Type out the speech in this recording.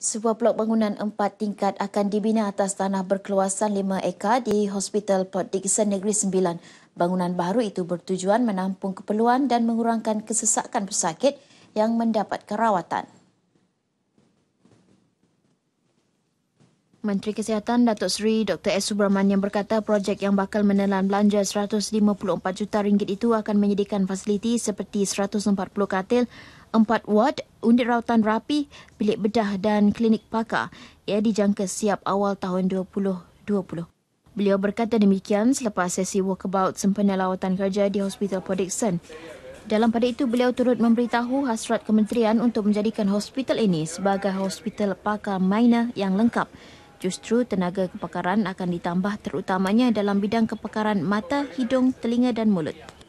Sebuah blok bangunan empat tingkat akan dibina atas tanah berkeluasan lima ekar di Hospital Port Dickson Negeri Sembilan. Bangunan baru itu bertujuan menampung keperluan dan mengurangkan kesesakan pesakit yang mendapat kerawatan. Menteri Kesihatan Datuk Seri Dr. S. Subramanian berkata projek yang bakal menelan belanja RM154 juta ringgit itu akan menyediakan fasiliti seperti 140 katil, empat ward, unit rawatan rapi, bilik bedah dan klinik pakar ia dijangka siap awal tahun 2020. Beliau berkata demikian selepas sesi walkabout sempena lawatan kerja di Hospital Podiksen. Dalam pada itu, beliau turut memberitahu hasrat kementerian untuk menjadikan hospital ini sebagai hospital pakar minor yang lengkap. Justru tenaga kepakaran akan ditambah terutamanya dalam bidang kepakaran mata, hidung, telinga dan mulut.